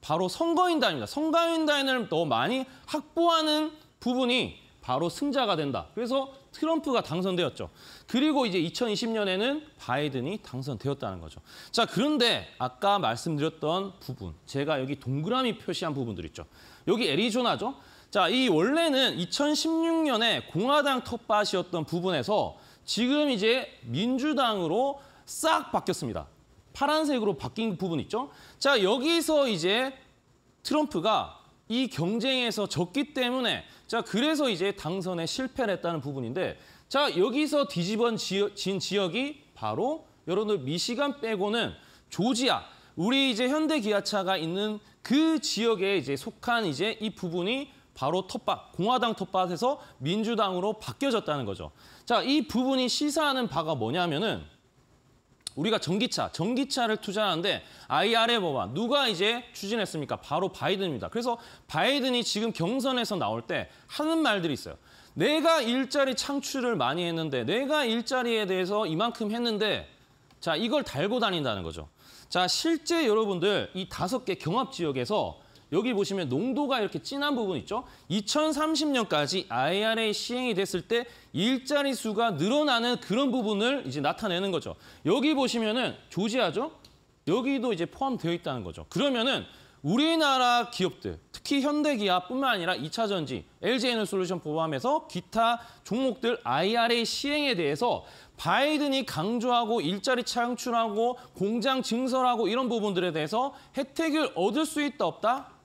바로 선거인단입니다. 선거인단을 더 많이 확보하는 부분이 바로 승자가 된다. 그래서 트럼프가 당선되었죠. 그리고 이제 2020년에는 바이든이 당선되었다는 거죠. 자, 그런데 아까 말씀드렸던 부분, 제가 여기 동그라미 표시한 부분들 있죠. 여기 애리조나죠. 자, 이 원래는 2016년에 공화당 텃밭이었던 부분에서 지금 이제 민주당으로 싹 바뀌었습니다. 파란색으로 바뀐 부분 있죠. 자, 여기서 이제 트럼프가 이 경쟁에서 졌기 때문에 자, 그래서 이제 당선에 실패를 했다는 부분인데 자, 여기서 뒤집어진 지역, 이 바로 여러분들 미시간 빼고는 조지아, 우리 이제 현대 기아차가 있는 그 지역에 이제 속한 이제 이 부분이 바로 텃밭, 공화당 텃밭에서 민주당으로 바뀌어졌다는 거죠. 자, 이 부분이 시사하는 바가 뭐냐면은 우리가 전기차, 전기차를 투자하는데 IRA 법안 누가 이제 추진했습니까? 바로 바이든입니다. 그래서 바이든이 지금 경선에서 나올 때 하는 말들이 있어요. 내가 일자리 창출을 많이 했는데 내가 일자리에 대해서 이만큼 했는데 자 이걸 달고 다닌다는 거죠. 자 실제 여러분들 이 다섯 개 경합 지역에서 여기 보시면 농도가 이렇게 진한 부분 있죠? 2030년까지 IRA 시행이 됐을 때 일자리 수가 늘어나는 그런 부분을 이제 나타내는 거죠. 여기 보시면은 조지아죠? 여기도 이제 포함되어 있다는 거죠. 그러면은 우리나라 기업들, 특히 현대기아뿐만 아니라 2차전지 LG에너솔루션 포함해서 기타 종목들 IRA 시행에 대해서 바이든이 강조하고 일자리 창출하고 공장 증설하고 이런 부분들에 대해서 혜택을 얻을 수 있다 없다?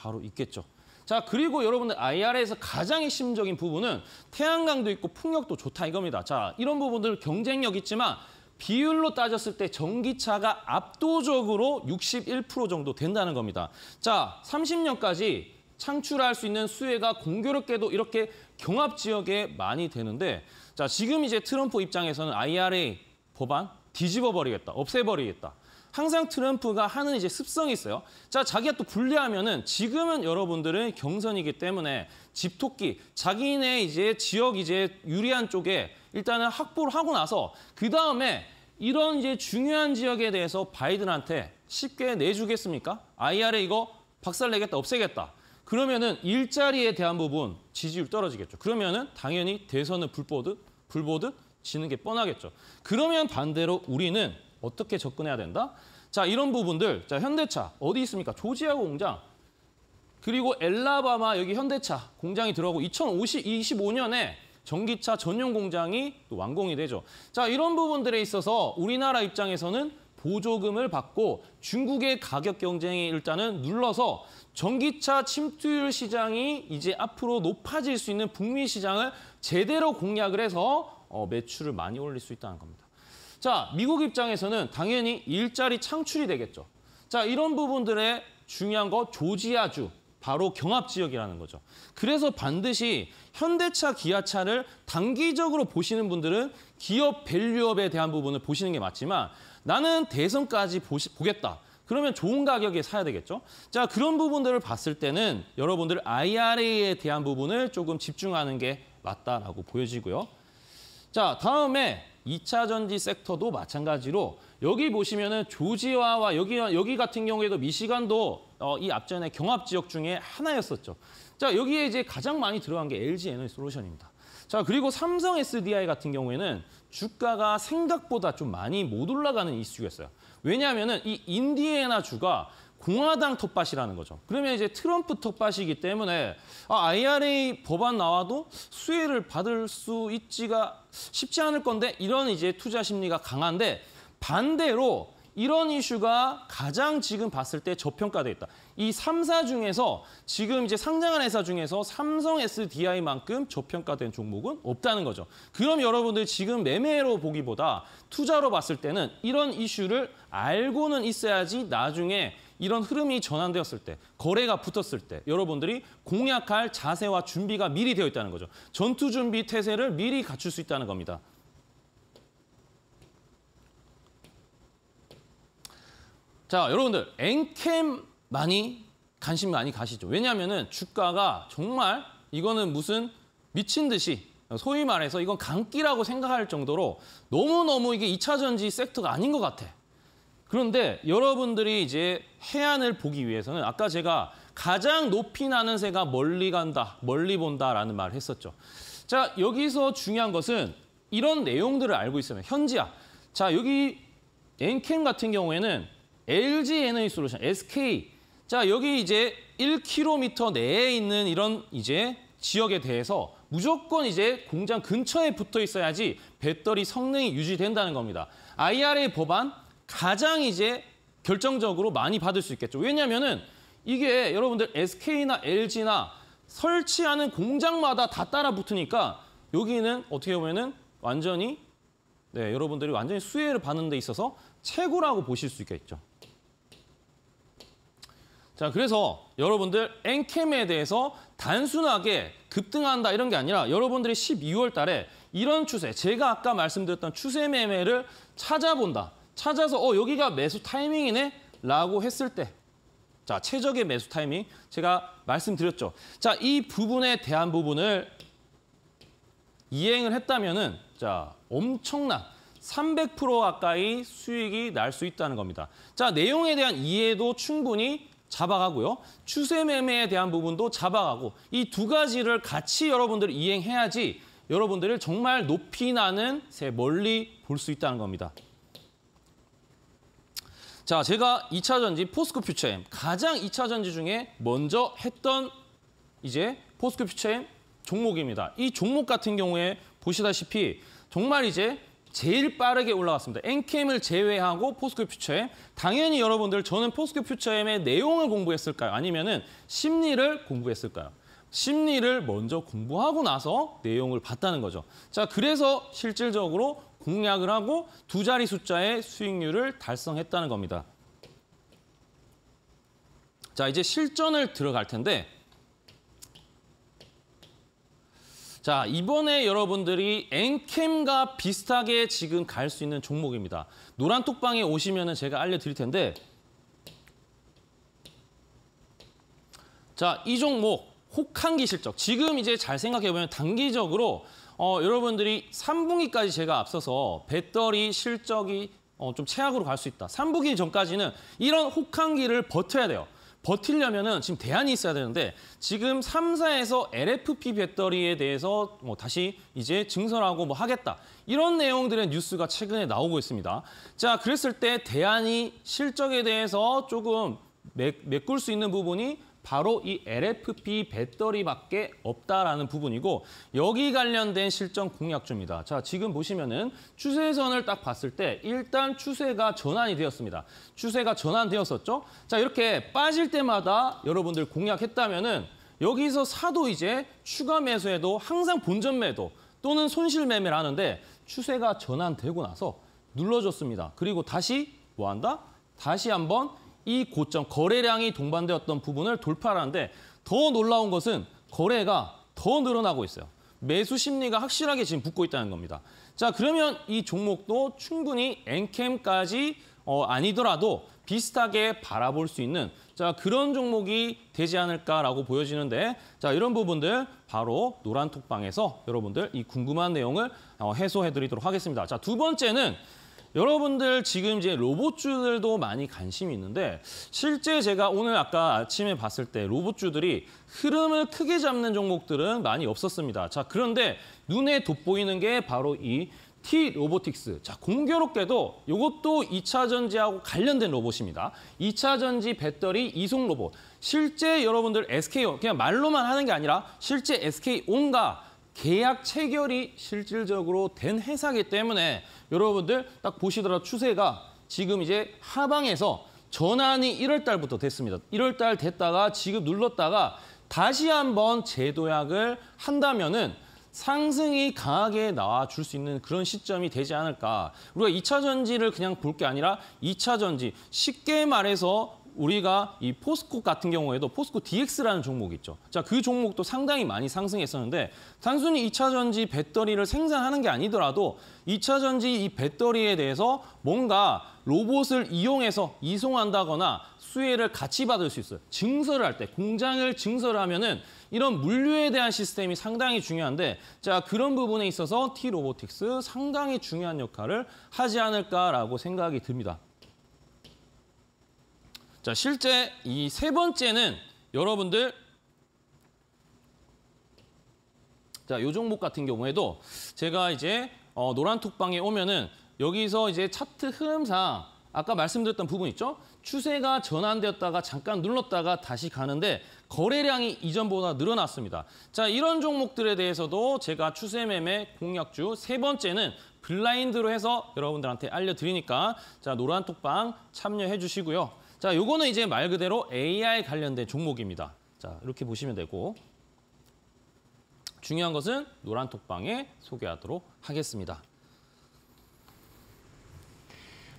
바로 있겠죠. 자 그리고 여러분들 IRA에서 가장 핵심적인 부분은 태양광도 있고 풍력도 좋다 이겁니다. 자 이런 부분들 경쟁력 있지만 비율로 따졌을 때 전기차가 압도적으로 61% 정도 된다는 겁니다. 자 30년까지 창출할 수 있는 수혜가 공교롭게도 이렇게 경합 지역에 많이 되는데 자 지금 이제 트럼프 입장에서는 IRA 법안 뒤집어버리겠다, 없애버리겠다. 항상 트럼프가 하는 이제 습성이 있어요. 자, 자기가 또 불리하면은 지금은 여러분들은 경선이기 때문에 집토끼, 자기네 이제 지역 이제 유리한 쪽에 일단은 확보를 하고 나서 그 다음에 이런 이제 중요한 지역에 대해서 바이든한테 쉽게 내주겠습니까? IRA 이거 박살내겠다, 없애겠다. 그러면은 일자리에 대한 부분 지지율 떨어지겠죠. 그러면은 당연히 대선을 불보듯 불보듯 지는 게 뻔하겠죠. 그러면 반대로 우리는 어떻게 접근해야 된다? 자, 이런 부분들. 자, 현대차 어디 있습니까? 조지아 공장. 그리고 엘라바마 여기 현대차 공장이 들어가고 2025년에 전기차 전용 공장이 또 완공이 되죠. 자, 이런 부분들에 있어서 우리나라 입장에서는 보조금을 받고 중국의 가격 경쟁이 일단은 눌러서 전기차 침투율 시장이 이제 앞으로 높아질 수 있는 북미 시장을 제대로 공략을 해서 어, 매출을 많이 올릴 수 있다는 겁니다. 자, 미국 입장에서는 당연히 일자리 창출이 되겠죠. 자, 이런 부분들의 중요한 거 조지아주 바로 경합 지역이라는 거죠. 그래서 반드시 현대차, 기아차를 단기적으로 보시는 분들은 기업 밸류업에 대한 부분을 보시는 게 맞지만 나는 대선까지 보시, 보겠다. 그러면 좋은 가격에 사야 되겠죠? 자, 그런 부분들을 봤을 때는 여러분들 IRA에 대한 부분을 조금 집중하는 게 맞다라고 보여지고요. 자, 다음에 2차 전지 섹터도 마찬가지로 여기 보시면은 조지아와 여기 여기 같은 경우에도 미시간도 어, 이앞전에 경합 지역 중에 하나였었죠. 자, 여기에 이제 가장 많이 들어간 게 LG 에너지 솔루션입니다. 자, 그리고 삼성 SDI 같은 경우에는 주가가 생각보다 좀 많이 못 올라가는 이슈였어요. 왜냐하면은 이 인디애나 주가 공화당 텃밭이라는 거죠. 그러면 이제 트럼프 텃밭이기 때문에 아, IRA 법안 나와도 수혜를 받을 수 있지가 쉽지 않을 건데 이런 이제 투자 심리가 강한데 반대로 이런 이슈가 가장 지금 봤을 때 저평가돼 있다. 이 3사 중에서 지금 이제 상장한 회사 중에서 삼성 SDI만큼 저평가된 종목은 없다는 거죠. 그럼 여러분들 지금 매매로 보기보다 투자로 봤을 때는 이런 이슈를 알고는 있어야지 나중에 이런 흐름이 전환되었을 때, 거래가 붙었을 때 여러분들이 공략할 자세와 준비가 미리 되어 있다는 거죠. 전투 준비 태세를 미리 갖출 수 있다는 겁니다. 자, 여러분들 엔캠 많이 관심 많이 가시죠. 왜냐하면 주가가 정말 이거는 무슨 미친 듯이 소위 말해서 이건 강기라고 생각할 정도로 너무너무 이게 2차 전지 섹터가 아닌 것 같아. 그런데 여러분들이 이제 해안을 보기 위해서는 아까 제가 가장 높이 나는 새가 멀리 간다, 멀리 본다라는 말을 했었죠. 자, 여기서 중요한 것은 이런 내용들을 알고 있으면 현지야. 자, 여기 엔캠 같은 경우에는 LG 에너지 솔루션, SK. 자, 여기 이제 1km 내에 있는 이런 이제 지역에 대해서 무조건 이제 공장 근처에 붙어 있어야지 배터리 성능이 유지된다는 겁니다. IRA 법안 가장 이제 결정적으로 많이 받을 수 있겠죠. 왜냐면은 이게 여러분들 SK나 LG나 설치하는 공장마다 다 따라 붙으니까 여기는 어떻게 보면은 완전히 네, 여러분들이 완전히 수혜를 받는 데 있어서 최고라고 보실 수 있겠죠. 자, 그래서 여러분들 엔캠에 대해서 단순하게 급등한다 이런 게 아니라 여러분들이 12월 달에 이런 추세, 제가 아까 말씀드렸던 추세 매매를 찾아본다. 찾아서 어 여기가 매수 타이밍이네 라고 했을 때 자, 최적의 매수 타이밍 제가 말씀드렸죠. 자, 이 부분에 대한 부분을 이행을 했다면은 자, 엄청난 300% 가까이 수익이 날 수 있다는 겁니다. 자, 내용에 대한 이해도 충분히 잡아가고요. 추세 매매에 대한 부분도 잡아가고 이 두 가지를 같이 여러분들 이행해야지 여러분들을 정말 높이 나는 새 멀리 볼 수 있다는 겁니다. 자, 제가 2차 전지 포스코 퓨처엠 가장 2차 전지 중에 먼저 했던 이제 포스코 퓨처엠 종목입니다. 이 종목 같은 경우에 보시다시피 정말 이제 제일 빠르게 올라갔습니다. n k m 을 제외하고 포스코 퓨처엠. 당연히 여러분들 저는 포스코 퓨처엠의 내용을 공부했을까요? 아니면은 심리를 공부했을까요? 심리를 먼저 공부하고 나서 내용을 봤다는 거죠. 자, 그래서 실질적으로 공략을 하고 두 자리 숫자의 수익률을 달성했다는 겁니다. 자, 이제 실전을 들어갈 텐데 자, 이번에 여러분들이 엔캠과 비슷하게 지금 갈 수 있는 종목입니다. 노란 톡방에 오시면 제가 알려드릴 텐데 자, 이 종목 혹한기 실적. 지금 이제 잘 생각해보면 단기적으로 어, 여러분들이 3분기까지 제가 앞서서 배터리 실적이 어, 좀 최악으로 갈 수 있다. 3분기 전까지는 이런 혹한기를 버텨야 돼요. 버틸려면은 지금 대안이 있어야 되는데 지금 3사에서 LFP 배터리에 대해서 뭐 다시 이제 증설하고 뭐 하겠다. 이런 내용들의 뉴스가 최근에 나오고 있습니다. 자, 그랬을 때 대안이 실적에 대해서 조금 메, 메꿀 수 있는 부분이 바로 이 LFP 배터리밖에 없다라는 부분이고 여기 관련된 실전 공약주입니다. 자, 지금 보시면은 추세선을 딱 봤을 때 일단 추세가 전환이 되었습니다. 추세가 전환되었었죠? 자, 이렇게 빠질 때마다 여러분들 공약했다면은 여기서 사도 이제 추가 매수해도 항상 본전 매도 또는 손실 매매를 하는데 추세가 전환되고 나서 눌러줬습니다. 그리고 다시 뭐 한다? 다시 한번 이 고점 거래량이 동반되었던 부분을 돌파하는데 더 놀라운 것은 거래가 더 늘어나고 있어요. 매수 심리가 확실하게 지금 붙고 있다는 겁니다. 자 그러면 이 종목도 충분히 엔캠까지 어, 아니더라도 비슷하게 바라볼 수 있는 자 그런 종목이 되지 않을까라고 보여지는데 자 이런 부분들 바로 노란톡방에서 여러분들 이 궁금한 내용을 어, 해소해드리도록 하겠습니다. 자 두 번째는 여러분들 지금 이제 로봇주들도 많이 관심이 있는데 실제 제가 오늘 아까 아침에 봤을 때 로봇주들이 흐름을 크게 잡는 종목들은 많이 없었습니다. 자 그런데 눈에 돋보이는 게 바로 이 T 로보틱스. 자, 공교롭게도 이것도 2차 전지하고 관련된 로봇입니다. 2차 전지 배터리 이송 로봇. 실제 여러분들 SK 그냥 말로만 하는 게 아니라 실제 SK 온과 계약 체결이 실질적으로 된 회사기 때문에 여러분들 딱 보시더라도 추세가 지금 이제 하방에서 전환이 1월 달부터 됐습니다. 1월 달 됐다가 지금 눌렀다가 다시 한번 재도약을 한다면은 상승이 강하게 나와줄 수 있는 그런 시점이 되지 않을까. 우리가 2차 전지를 그냥 볼 게 아니라 2차 전지, 쉽게 말해서 우리가 이 포스코 같은 경우에도 포스코 DX라는 종목이 있죠. 자, 그 종목도 상당히 많이 상승했었는데 단순히 2차 전지 배터리를 생산하는 게 아니더라도 2차 전지 이 배터리에 대해서 뭔가 로봇을 이용해서 이송한다거나 수혜를 같이 받을 수 있어요. 증설을 할 때, 공장을 증설을 하면은 이런 물류에 대한 시스템이 상당히 중요한데 자 그런 부분에 있어서 T 로보틱스 상당히 중요한 역할을 하지 않을까라고 생각이 듭니다. 자, 실제 이 세 번째는 여러분들 자, 요 종목 같은 경우에도 제가 이제 어, 노란 톡방에 오면은 여기서 이제 차트 흐름상 아까 말씀드렸던 부분 있죠? 추세가 전환되었다가 잠깐 눌렀다가 다시 가는데 거래량이 이전보다 늘어났습니다. 자, 이런 종목들에 대해서도 제가 추세 매매 공략주 세 번째는 블라인드로 해서 여러분들한테 알려드리니까 자, 노란 톡방 참여해 주시고요. 자, 요거는 이제 말 그대로 AI 관련된 종목입니다. 자, 이렇게 보시면 되고 중요한 것은 노란톡방에 소개하도록 하겠습니다.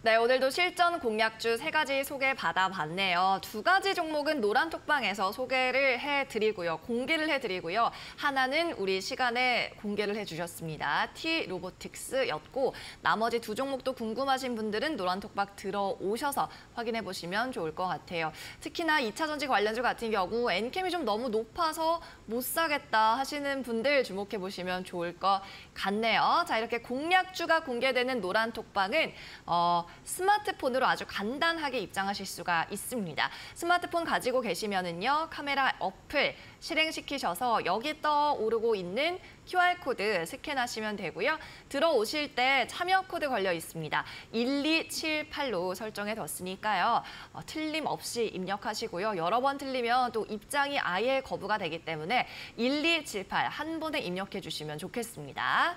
네, 오늘도 실전 공략주 세 가지 소개 받아봤네요. 두 가지 종목은 노란 톡방에서 소개를 해드리고요. 공개를 해드리고요. 하나는 우리 시간에 공개를 해주셨습니다. T 로보틱스였고 나머지 두 종목도 궁금하신 분들은 노란 톡방 들어오셔서 확인해보시면 좋을 것 같아요. 특히나 2차 전지 관련주 같은 경우 엔캠이 좀 너무 높아서 못 사겠다 하시는 분들 주목해보시면 좋을 것 같네요. 자, 이렇게 공략주가 공개되는 노란 톡방은 어, 스마트폰으로 아주 간단하게 입장하실 수가 있습니다. 스마트폰 가지고 계시면은요 카메라 어플 실행시키셔서 여기 떠오르고 있는 QR코드 스캔하시면 되고요. 들어오실 때 참여 코드 걸려 있습니다. 1278로 설정해 뒀으니까요. 어, 틀림없이 입력하시고요. 여러 번 틀리면 또 입장이 아예 거부가 되기 때문에 1278 한 번에 입력해 주시면 좋겠습니다.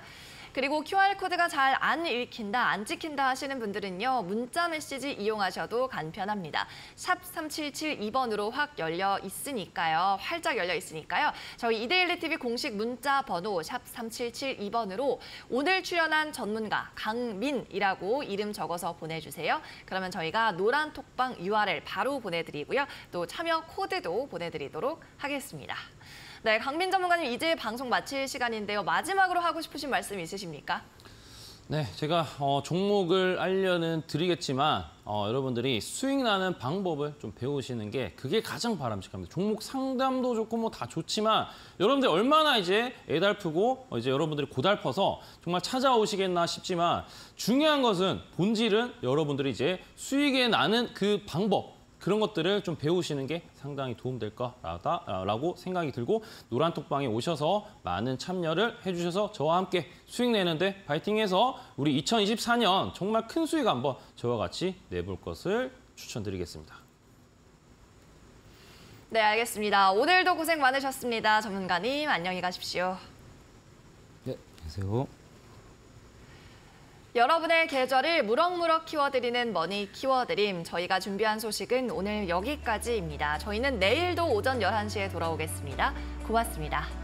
그리고 QR코드가 잘 안 읽힌다, 안 찍힌다 하시는 분들은요. 문자 메시지 이용하셔도 간편합니다. 샵 3772번으로 확 열려 있으니까요. 활짝 열려 있으니까요. 저희 이데일리 TV 공식 문자 번호 샵 3772번으로 오늘 출연한 전문가 강민이라고 이름 적어서 보내주세요. 그러면 저희가 노란 톡방 URL 바로 보내드리고요. 또 참여 코드도 보내드리도록 하겠습니다. 네, 강민 전문가님 이제 방송 마칠 시간인데요. 마지막으로 하고 싶으신 말씀 있으십니까? 네, 제가 어, 종목을 알려는 드리겠지만 어, 여러분들이 수익 나는 방법을 좀 배우시는 게 그게 가장 바람직합니다. 종목 상담도 좋고 뭐 다 좋지만 여러분들 얼마나 이제 애달프고 어, 이제 여러분들이 고달퍼서 정말 찾아오시겠나 싶지만 중요한 것은 본질은 여러분들이 이제 수익에 나는 그 방법 그런 것들을 좀 배우시는 게 상당히 도움될 거라고 생각이 들고 노란톡방에 오셔서 많은 참여를 해주셔서 저와 함께 수익 내는데 파이팅해서 우리 2024년 정말 큰 수익 한번 저와 같이 내볼 것을 추천드리겠습니다. 네, 알겠습니다. 오늘도 고생 많으셨습니다. 전문가님, 안녕히 가십시오. 네, 안녕하세요. 여러분의 계절을 무럭무럭 키워드리는 머니 키워드림. 저희가 준비한 소식은 오늘 여기까지입니다. 저희는 내일도 오전 11시에 돌아오겠습니다. 고맙습니다.